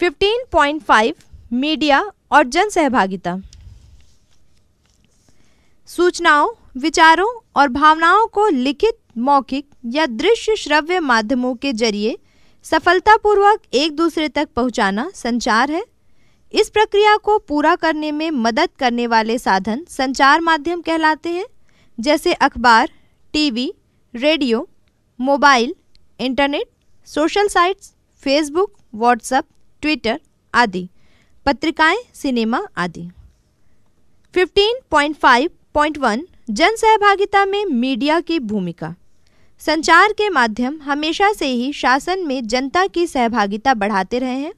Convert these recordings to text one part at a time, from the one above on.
15.5 media और जन सहभागिता सूचनाओं विचारों और भावनाओं को लिखित मौखिक या दृश्य श्रव्य माध्यमों के जरिए सफलतापूर्वक एक दूसरे तक पहुंचाना संचार है इस प्रक्रिया को पूरा करने में मदद करने वाले साधन संचार माध्यम कहलाते हैं जैसे अखबार TV, radio mobile internet social sites Facebook WhatsApp Twitter आदि पत्रिकाएं सिनेमा आदि 15.5.1 जन सहभागिता में मीडिया की भूमिका संचार के माध्यम हमेशा से ही शासन में जनता की सहभागिता बढ़ाते रहे हैं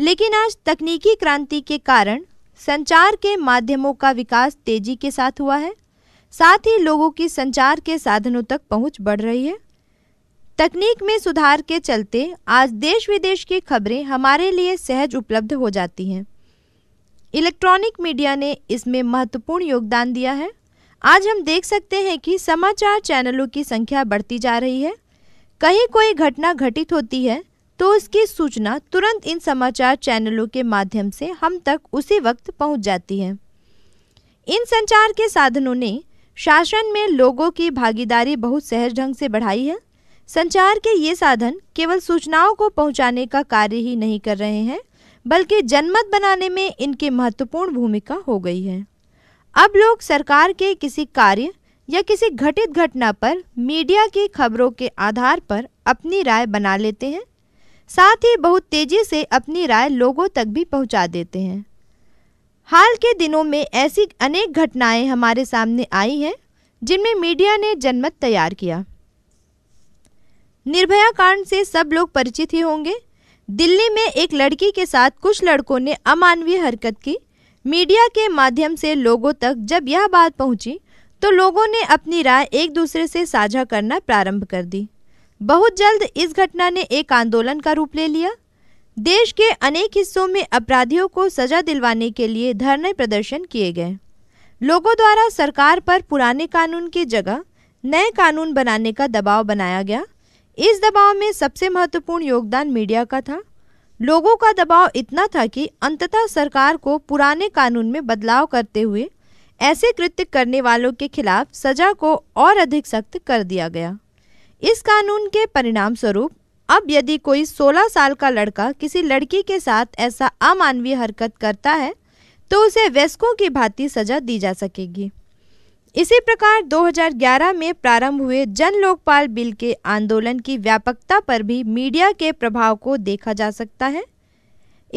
लेकिन आज तकनीकी क्रांति के कारण संचार के माध्यमों का विकास तेजी के साथ हुआ है साथ ही लोगों की संचार के साधनों तक पहुंच बढ़ रही है तकनीक में सुधार के चलते आज देश विदेश की खबरें हमारे लिए सहज उपलब्ध हो जाती हैं इलेक्ट्रॉनिक मीडिया ने इसमें महत्वपूर्ण योगदान दिया है आज हम देख सकते हैं कि समाचार चैनलों की संख्या बढ़ती जा रही है कहीं कोई घटना घटित होती है तो उसकी सूचना तुरंत इन समाचार चैनलों के माध्यम से हम तक उसी वक्त पहुंच जाती है इन संचार के साधनों ने शासन में लोगों की भागीदारी बहुत सहज ढंग से बढ़ाई है संचार के ये साधन केवल सूचनाओं को पहुंचाने का कार्य ही नहीं कर रहे हैं बल्कि जनमत बनाने में इनकी महत्वपूर्ण भूमिका हो गई है अब लोग सरकार के किसी कार्य या किसी घटित घटना पर मीडिया की खबरों के आधार पर अपनी राय बना लेते हैं साथ ही बहुत तेजी से अपनी राय लोगों तक भी पहुंचा देते हैं हाल के दिनों में ऐसी अनेक घटनाएं हमारे सामने आई हैं जिनमें मीडिया ने जनमत तैयार किया निर्भया कांड से सब लोग परिचित ही होंगे दिल्ली में एक लड़की के साथ कुछ लड़कों ने अमानवीय हरकत की मीडिया के माध्यम से लोगों तक जब यह बात पहुंची तो लोगों ने अपनी राय एक दूसरे से साझा करना प्रारंभ कर दी बहुत जल्द इस घटना ने एक आंदोलन का रूप ले लिया देश के अनेक हिस्सों में अपराधियों को सजा दिलवाने के लिए धरने प्रदर्शन किए गए लोगों द्वारा सरकार पर पुराने कानून की जगह नए कानून बनाने का दबाव बनाया गया इस दबाव में सबसे महत्वपूर्ण योगदान मीडिया का था लोगों का दबाव इतना था कि अंततः सरकार को पुराने कानून में बदलाव करते हुए ऐसे कृत्य करने वालों के खिलाफ सजा को और अधिक सख्त कर दिया गया इस कानून के परिणाम स्वरूप अब यदि कोई 16 साल का लड़का किसी लड़की के साथ ऐसा अमानवीय हरकत करता है तो उसे वयस्कों की भांति सजा दी जा सकेगी इसी प्रकार 2011 में प्रारंभ हुए जन लोकपाल बिल के आंदोलन की व्यापकता पर भी मीडिया के प्रभाव को देखा जा सकता है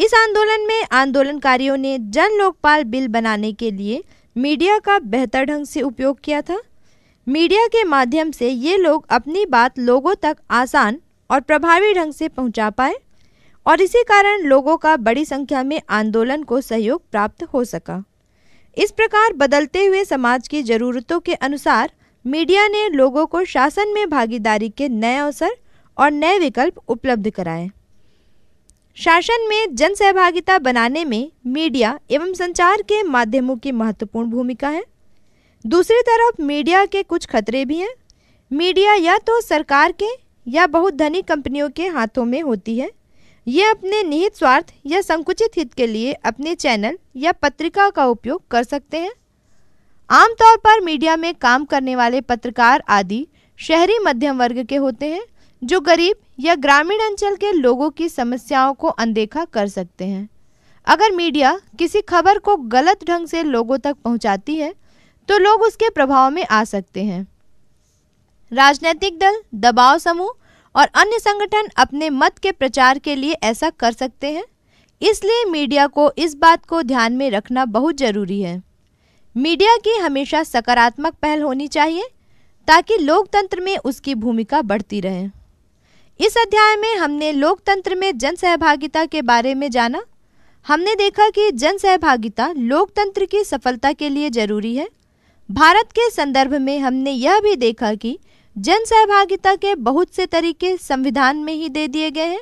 इस आंदोलन में आंदोलनकारियों ने जन लोकपाल बिल बनाने के लिए मीडिया का बेहतर ढंग से उपयोग किया था मीडिया के माध्यम से ये लोग अपनी बात लोगों तक आसान और प्रभावी ढंग से पहुंचा पाए और इसी कारण लोगों का बड़ी संख्या में आंदोलन को सहयोग प्राप्त हो सका इस प्रकार बदलते हुए समाज की जरूरतों के अनुसार मीडिया ने लोगों को शासन में भागीदारी के नए अवसर और नए विकल्प उपलब्ध कराए शासन में जन सहभागिता बनाने में मीडिया एवं संचार के माध्यमों की महत्वपूर्ण भूमिका है दूसरी तरफ मीडिया के कुछ खतरे भी हैं मीडिया या तो सरकार के या बहुत धनी कंपनियों के हाथों में होती है ये अपने निहित स्वार्थ या संकुचित हित के लिए अपने चैनल या पत्रिका का उपयोग कर सकते हैं आमतौर पर मीडिया में काम करने वाले पत्रकार आदि शहरी मध्यम वर्ग के होते हैं जो गरीब या ग्रामीण अंचल के लोगों की समस्याओं को अनदेखा कर सकते हैं अगर मीडिया किसी खबर को गलत ढंग से लोगों तक पहुंचाती है तो लोग उसके प्रभाव में आ सकते हैं राजनीतिक दल दबाव समूह और अन्य संगठन अपने मत के प्रचार के लिए ऐसा कर सकते हैं इसलिए मीडिया को इस बात को ध्यान में रखना बहुत ज़रूरी है मीडिया की हमेशा सकारात्मक पहल होनी चाहिए ताकि लोकतंत्र में उसकी भूमिका बढ़ती रहे इस अध्याय में हमने लोकतंत्र में जन सहभागिता के बारे में जाना हमने देखा कि जन सहभागिता लोकतंत्र की सफलता के लिए जरूरी है भारत के संदर्भ में हमने यह भी देखा कि जन सहभागिता के बहुत से तरीके संविधान में ही दे दिए गए हैं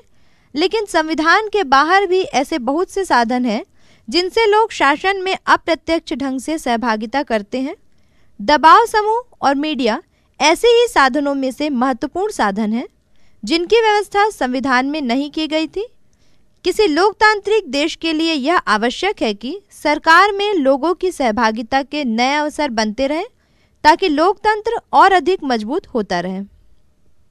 लेकिन संविधान के बाहर भी ऐसे बहुत से साधन हैं जिनसे लोग शासन में अप्रत्यक्ष ढंग से सहभागिता करते हैं दबाव समूह और मीडिया ऐसे ही साधनों में से महत्वपूर्ण साधन हैं जिनकी व्यवस्था संविधान में नहीं की गई थी किसी लोकतांत्रिक देश के लिए यह आवश्यक है कि सरकार में लोगों की सहभागिता के नए अवसर बनते रहें ताकि लोकतंत्र और अधिक मजबूत होता रहे